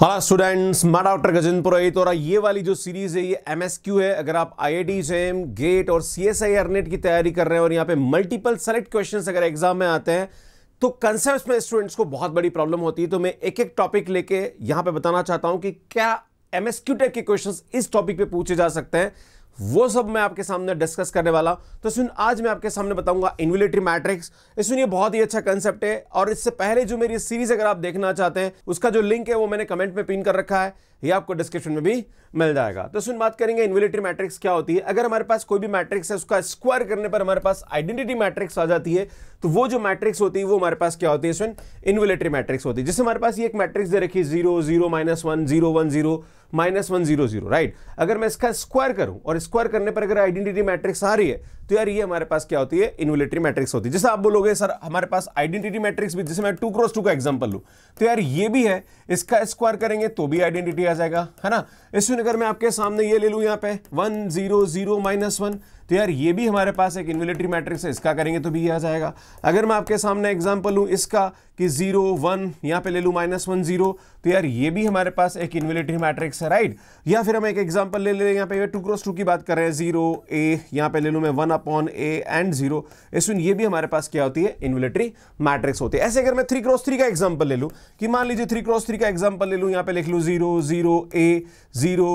हाँ स्टूडेंट्स मैं डॉक्टर गजेंद्र पुरोहित तो और ये वाली जो सीरीज है ये एमएसक्यू है अगर आप आईआईटी जेएम गेट और सीएसआईआर नेट की तैयारी कर रहे हैं और यहाँ पे मल्टीपल सेलेक्ट क्वेश्चंस अगर एग्जाम में आते हैं तो कंसेप्ट में स्टूडेंट्स को बहुत बड़ी प्रॉब्लम होती है तो मैं एक एक टॉपिक लेके यहाँ पे बताना चाहता हूँ कि क्या एमएसक्यू टाइप के क्वेश्चन इस टॉपिक पे पूछे जा सकते हैं वो सब मैं आपके सामने डिस्कस करने वाला हूं तो सुन आज मैं आपके सामने बताऊंगा इन्विलेटरी मैट्रिक्स सुन ये बहुत ही अच्छा कंसेप्ट है और इससे पहले जो मेरी सीरीज अगर आप देखना चाहते हैं उसका जो लिंक है वो मैंने कमेंट में पिन कर रखा है ये आपको डिस्क्रिप्शन में भी मिल जाएगा तो सुन बात करेंगे इन्विलेटरी मैट्रिक्स क्या होती है अगर हमारे पास कोई भी मैट्रिक्स है उसका स्क्वायर करने पर हमारे पास आइडेंटिटी मैट्रिक्स आ जाती है तो वो जो मैट्रिक्स होती है वो हमारे पास क्या होती है सुन इन्विलेटरी मैट्रिक्स होती है जैसे हमारे पास ये एक मैट्रिक्स दे रखी है zero zero minus one zero one zero minus one zero zero right अगर मैं इसका स्क्वायर करूं और स्क्वायर करने पर अगर आइडेंटिटी मैट्रिक्स आ रही है तो यार ये हमारे पास क्या होती है इन्वेलेटरी मैट्रिक्स होती है जैसे आप बोलोगे सर हमारे पास आइडेंटिटी मैट्रिक्स भी जैसे मैं टू क्रॉस टू का एग्जाम्पल लूँ तो यार ये भी है इसका स्क्वायर करेंगे तो भी आइडेंटिटी आ जाएगा है ना इसमें अगर मैं आपके सामने ये ले लूँ यहाँ पे one zero zero minus one तो यार ये भी हमारे पास एक इन्वेलेटरी मैट्रिक्स है इसका करेंगे तो भी ये आ जाएगा अगर मैं आपके सामने एग्जाम्पल लूँ इसका कि जीरो वन यहाँ पे ले लूँ माइनस वन जीरो तो यार ये भी हमारे पास एक इन्वेलेटरी मैट्रिक्स है राइट या फिर हम एक एग्जाम्पल ले लें यहाँ पे टू क्रॉस टू की बात कर रहे हैं जीरो ए यहाँ पे ले लूँ मैं one upon a and zero सुन ये भी हमारे पास क्या होती है इन्वेलेटरी मैट्रिक्स होती है ऐसे अगर मैं थ्री क्रॉस थ्री का एग्जाम्पल ले लूँ कि मान लीजिए थ्री क्रॉस थ्री का एग्जाम्पल ले लूँ यहाँ पे लिख लूँ zero zero a zero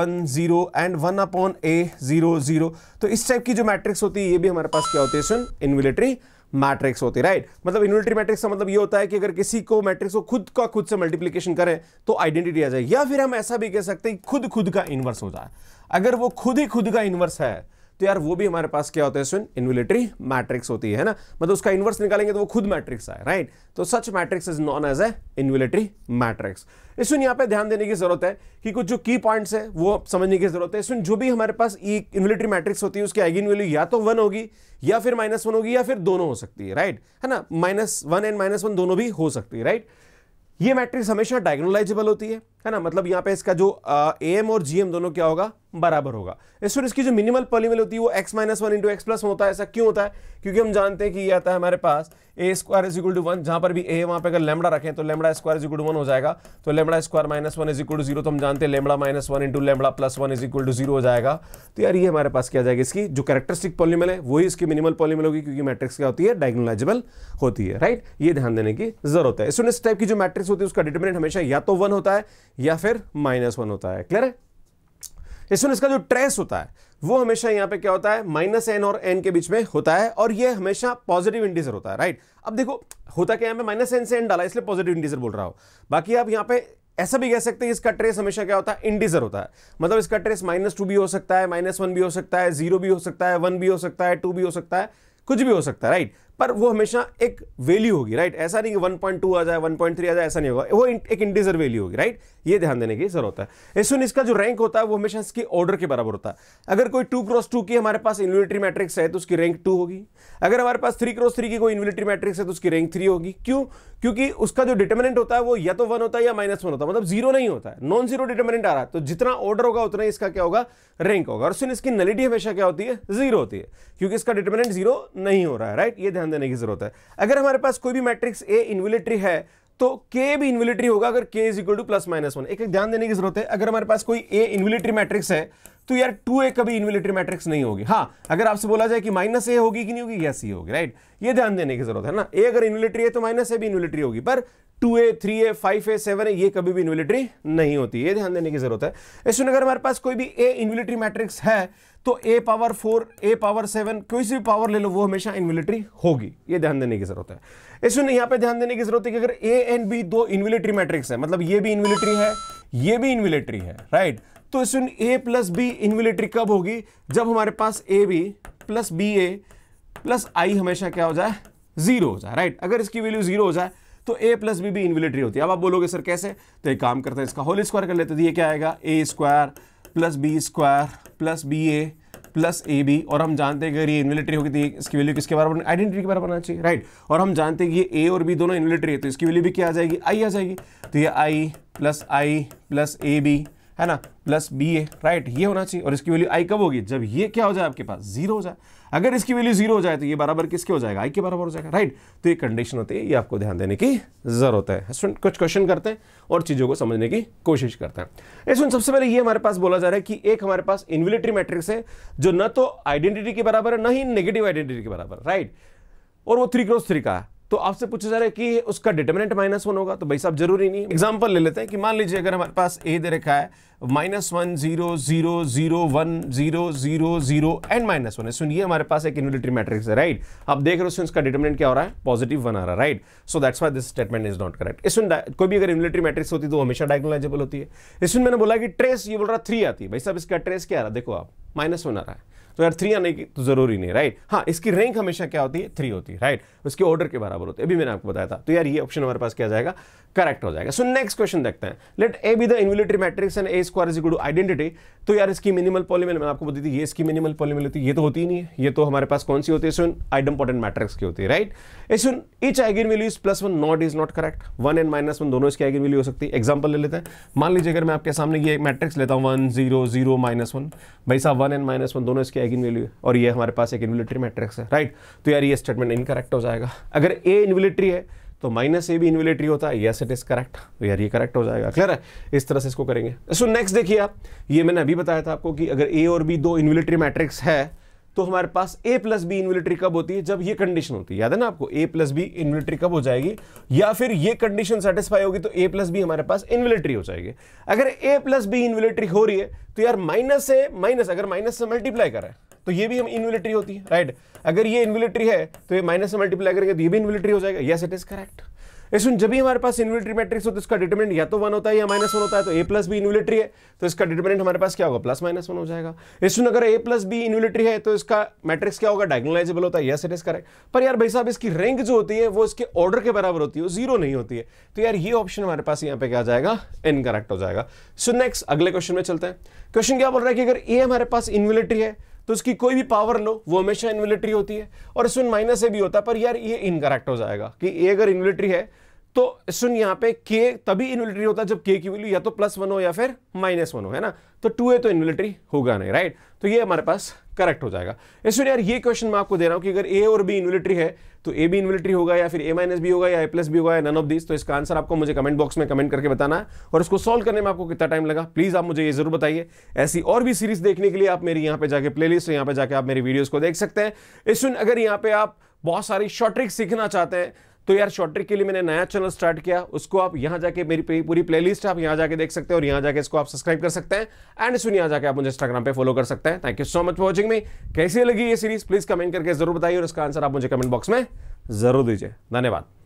one zero and one upon a zero zero तो इस टाइप की जो मैट्रिक्स होती है ये भी हमारे पास क्या होती है सुन इन्विलेटरी मैट्रिक्स होती है राइट मतलब इन्विलेटरी मैट्रिक्स का मतलब ये होता है कि अगर किसी को मैट्रिक्स को खुद का खुद से मल्टीप्लीकेशन करें तो आइडेंटिटी आ जाए या फिर हम ऐसा भी कह सकते हैं खुद खुद का इन्वर्स हो जाए अगर वो खुद ही खुद का इन्वर्स है तो यार वो भी हमारे पास क्या होता है स्विन इन्विलेटरी मैट्रिक्स होती है ना मतलब उसका इन्वर्स निकालेंगे तो वो खुद मैट्रिक्स आए राइट तो such matrix is known as a involutory matrix इसमें यहाँ पे ध्यान देने की जरूरत है कि कुछ जो की पॉइंट्स है वो समझने की जरूरत है इसमें जो भी हमारे पास इन्विलेटरी e मैट्रिक्स होती है उसकी आइगिन वैल्यू या तो वन होगी या फिर माइनस वन होगी या फिर दोनों हो सकती है राइट है ना minus one and minus one दोनों भी हो सकती है राइट ये मैट्रिक्स हमेशा डायगोनलाइजेबल होती है है ना मतलब यहाँ पे इसका जो ए एम और जी एम दोनों क्या होगा बराबर होगा स्टूडेंट इसकी जो मिनिमल पॉलीमल होती है वो x minus one into x plus होता है ऐसा क्यों होता है क्योंकि हम जानते हैं कि ये आता है हमारे पास a square is equal to one जहाँ पर भी ए वहाँ पे अगर लेमड़ा रखें तो lambda square is equal to one हो जाएगा तो lambda square minus one is equal to zero तो हम जानते हैं lambda minus one into lambda plus one is equal to zero हो जाएगा तो यार ये हमारे पास क्या जाएगा इसकी जो करेक्टरिस्टिक पॉलीमल है वही इसकी मिनिमल पॉलीमल होगी क्योंकि मैट्रिक्स क्या होती है डायग्नोलाइजेबल होती है राइट ये ध्यान देने की जरूरत है इस टाइप की जो मैट्रिक्स होती है उसका डिटर्मिनेंट हमेशा या तो वन होता है या फिर माइनस वन होता है क्लियर है इसमें इसका जो ट्रेस होता है वो हमेशा यहां पे क्या होता है माइनस एन और एन के बीच में होता है और ये हमेशा पॉजिटिव इंटीजर होता है राइट अब देखो होता क्या है माइनस एन से एन डाला इसलिए पॉजिटिव इंटीजर बोल रहा हूँ बाकी आप यहां पे ऐसा भी कह सकते हैं इसका ट्रेस हमेशा क्या होता है इंटीजर होता है मतलब इसका ट्रेस माइनस टू भी हो सकता है माइनस वन भी हो सकता है जीरो भी हो सकता है वन भी हो सकता है टू भी हो सकता है कुछ भी हो सकता है राइट पर वो हमेशा एक वैल्यू होगी राइट ऐसा नहीं कि 1.2 आ जाए 1.3 आ जाए ऐसा नहीं होगा वो एक इंटीजर वैल्यू होगी राइट ये ध्यान देने की जरूरत है एसुन इसका जो रैंक होता है वो हमेशा इसकी ऑर्डर के बराबर होता है अगर कोई टू क्रॉस टू की हमारे पास इन्विलिट्री मैट्रिक्स है तो उसकी रैंक टू होगी अगर हमारे पास थ्री क्रॉस थ्री की कोई इन्विलिट्री मैट्रिक्स है तो उसकी रैंक थ्री होगी क्यों क्योंकि उसका जो डिटर्मिनेंट होता है वो या तो वन होता है या माइनस वन होता है मतलब जीरो नहीं होता है नॉन जीरो डिटर्मिनेंट आ रहा है तो जितना ऑर्डर होगा उतना ही इसका क्या होगा रैंक होगा और सुन इसकी नलिटी हमेशा क्या होती है जीरो होती है क्योंकि इसका डिटर्मिनेंट जीरो नहीं हो रहा है राइट ये ध्यान देने की जरूरत है अगर हमारे पास कोई भी मैट्रिक्स ए इन्विलेटरी है तो के भी इन्विलेटरी होगा अगर k is equal to plus minus one एक ध्यान देने की जरूरत है अगर हमारे पास कोई ए इन्विलेटरी मैट्रिक्स है तो यार टू ए कभी इन्वेलेटरी मैट्रिक्स नहीं होगी हाँ अगर आपसे बोला जाए कि माइनस ए होगी कि नहीं होगी यस ही e होगी राइट ये ध्यान देने की जरूरत है ना ए अगर इन्वेलेटरी है तो माइनस ए भी इन्वेलेटरी होगी पर two a three a five a seven a ये कभी भी इन्वेलेटरी नहीं होती ये ध्यान देने की जरूरत है इसमें अगर हमारे पास कोई भी ए इन्वेलेटरी मैट्रिक्स है तो a power four a power seven कोई सी भी पावर ले लो वो हमेशा इन्वेलेटरी होगी ये ध्यान देने की जरूरत है इसमें यहाँ पे ध्यान देने की जरूरत है कि अगर ए एंड बी दो इन्वेलेटरी मैट्रिक्स है मतलब ये भी इन्वेलेटरी है ये भी इन्वेलेटरी है राइट तो इसमें ए प्लस बी इन्विलेटरी कब होगी जब हमारे पास a b plus b a plus I हमेशा क्या हो जाए जीरो हो जाए राइट अगर इसकी वैल्यू जीरो हो जाए तो ए प्लस बी भी इन्विलेटरी होती है अब आप बोलोगे सर कैसे तो एक काम करते हैं इसका होल स्क्वायर कर लेते तो ये क्या आएगा a square plus b square plus b a plus a b और हम जानते हैं अगर ये इन्विलेटरी होगी तो इसकी वैल्यू किसके में आइडेंटिटी के में बनना चाहिए राइट और हम जानते हैं कि ये ए और बी दोनों इन्विलेटरी है तो इसकी वैल्यू भी क्या आ जाएगी आई आ जाएगी तो ये I plus I plus a b है ना प्लस बी ए राइट ये होना चाहिए और इसकी वैल्यू आई कब होगी जब ये क्या हो जाए आपके पास जीरो हो जाए अगर इसकी वैल्यू जीरो हो जाए तो ये बराबर किसके हो जाएगा आई के बराबर हो जाएगा राइट तो ये कंडीशन होती है ये आपको ध्यान देने की जरूरत है स्टूडेंट कुछ क्वेश्चन करते हैं और चीज़ों को समझने की कोशिश करते हैं इसमें सबसे पहले ये हमारे पास बोला जा रहा है कि एक हमारे पास इन्विलिटरी मैट्रिक्स है जो न तो आइडेंटिटी के बराबर है न ही नेगेटिव आइडेंटिटी के बराबर राइट और वो थ्री क्रॉस थ्री का है तो आपसे पूछा जा रहा है कि उसका डिटर्मिनेंट माइनस वन होगा तो भाई साहब जरूरी नहीं एग्जाम्पल ले लेते हैं कि मान लीजिए अगर हमारे पास ए दे रखा है minus one zero zero zero one zero zero zero and minus one सुन ये हमारे पास एक इन्वेलिटरी मैट्रिक्स है राइट आप देख रहे हो इसका डिटर्मिनेंट क्या हो रहा है पॉजिटिव वन आ रहा है right so that's why this statement is not correct इसमें कोई भी अगर इन्वेलिटरी मैट्रिक्स होती तो हमेशा डायगोलाइजेबल होती है तो इसमें मैंने बोला कि ट्रेस ये बोल रहा थ्री आती है भाई साहब इसका ट्रेस क्या आ रहा है देखो आप माइनस वन आ रहा है तो यार थ्री आने की तो जरूरी नहीं राइट हाँ इसकी रैंक हमेशा क्या होती है थ्री होती है राइट उसके ऑर्डर के बराबर होते हैं अभी मैंने आपको बताया था तो यार ये ऑप्शन हमारे पास क्या जाएगा करेक्ट हो जाएगा सो नेक्स्ट क्वेश्चन देखते हैं let a be the involutory matrix and a square is equal to identity तो यार इसकी मिनिमल पॉलीमेल मैंने आपको बताई थी ये इसकी मिनिमल पॉलीमेल होती है ये तो होती ही नहीं है ये तो हमारे पास कौन सी होती है सुन आइडम्पोटेंट मैट्रिक्स की होती है राइट ए सुन each eigen value is plus one not is not correct one and minus one दोनों इसकी आइगन वैल्यू हो सकती है एग्जाम्पल ले लेते हैं मान लीजिए अगर मैं आपके सामने ये मैट्रिक्स लेता हूँ one zero zero minus one भाई साहब वन एंड माइनस वन दोनों इसके क्या एगिन वैल्यू है और ये हमारे पास एक इन्विलिट्री मैट्रिक्स है राइट तो यार ये स्टेटमेंट इनकरेक्ट हो जाएगा अगर ए इन्विलिट्री है तो माइनस ए भी इन्विलिट्री होता है यस इट इज करेक्ट तो यार ये करेक्ट हो जाएगा क्लियर है इस तरह से इसको करेंगे सो नेक्स्ट देखिए आप ये मैंने अभी बताया था आपको कि अगर ए और बी दो इन्विलिट्री मैट्रिक्स है तो हमारे पास ए प्लस बी इन्वेलिटरी कब होती है जब ये कंडीशन होती है याद है ना आपको ए प्लस बी इन्वेलिटरी कब हो जाएगी या फिर ये कंडीशन सेटिस्फाई होगी तो ए प्लस बी हमारे पास इन्वेलिटरी हो जाएगी अगर ए प्लस बी इन्वेलिटरी हो रही है तो यार माइनस से माइनस अगर माइनस से मल्टीप्लाई करें तो ये भी हम इन्वेलिटरी होती है राइट अगर ये इन्वेलिटरी है तो ये माइनस से मल्टीप्लाई करेंगे तो ये भी इन्वेलिटरी हो जाएगा यस इट इज करेक्ट इसमें जब भी हमारे पास इन्विलिट्री मैट्रिक्स हो तो इसका डिटर्मिनेंट या तो वन होता है या माइनस वन होता है तो ए प्लस बी इन्विलिट्री है तो इसका डिटर्मिनेंट हमारे पास क्या होगा प्लस माइनस वन हो जाएगा इसमें अगर ए प्लस बी इन्विलिट्री है तो इसका मैट्रिक्स क्या होगा डायगनलाइजेबल होता है यस इट इज करेक्ट पर यार भाई साहब इसकी रैंक जो होती है वो इसके ऑर्डर के बराबर होती है वो जीरो नहीं होती है तो यार ये ऑप्शन हमारे पास यहाँ पे क्या जाएगा इनकरेक्ट हो जाएगा सो नेक्स्ट अगले क्वेश्चन में चलते हैं क्वेश्चन क्या बोल रहा है कि अगर ए हमारे पास इन्विलिट्री है तो उसकी कोई भी पावर लो वो हमेशा इन्विलिट्री होती है और इसमें माइनस ए भी होता है पर यार ये इनकरेक्ट हो जाएगा कि ए अगर इन्विलिट्री है तो सुन यहां पे k तभी इन्वोल्टरी होता है जब k की वैल्यू या तो प्लस वन हो या फिर माइनस वन हो है ना तो टू ए तो इन्वोल्टरी होगा नहीं राइट तो ये हमारे पास करेक्ट हो जाएगा इसलिए यार ये क्वेश्चन मैं आपको दे रहा हूं कि अगर ए और बी इन्वोल्टरी है तो ए भी इन्वोल्टरी होगा या फिर ए माइनस भी होगा या ए प्लस भी होगा या नन ऑफ दिस तो इसका आंसर आपको मुझे कमेंट बॉक्स में कमेंट करके बताना है और इसको सॉल्व करने में आपको कितना टाइम लगा प्लीज आप मुझे ये जरूर बताइए ऐसी और भी सीरीज देखने के लिए आप मेरी यहाँ पे जाके प्लेलिस्ट तो यहाँ पे जाके आप मेरी वीडियोज को देख सकते हैं इस अगर यहां पर आप बहुत सारी शॉर्ट ट्रिक सीखना चाहते हैं तो यार शॉर्ट ट्रिक के लिए मैंने नया चैनल स्टार्ट किया उसको आप यहाँ जाके मेरी पूरी प्लेलिस्ट आप यहाँ जाके देख सकते हैं और यहाँ जाके इसको आप सब्सक्राइब कर सकते हैं एंड सुन यहां जाके आप मुझे इंस्टाग्राम पे फॉलो कर सकते हैं thank you so much for watching me कैसी लगी ये सीरीज प्लीज कमेंट करके जरूर बताइए और इसका आंसर आप मुझे कमेंट बॉक्स में जरूर दीजिए धन्यवाद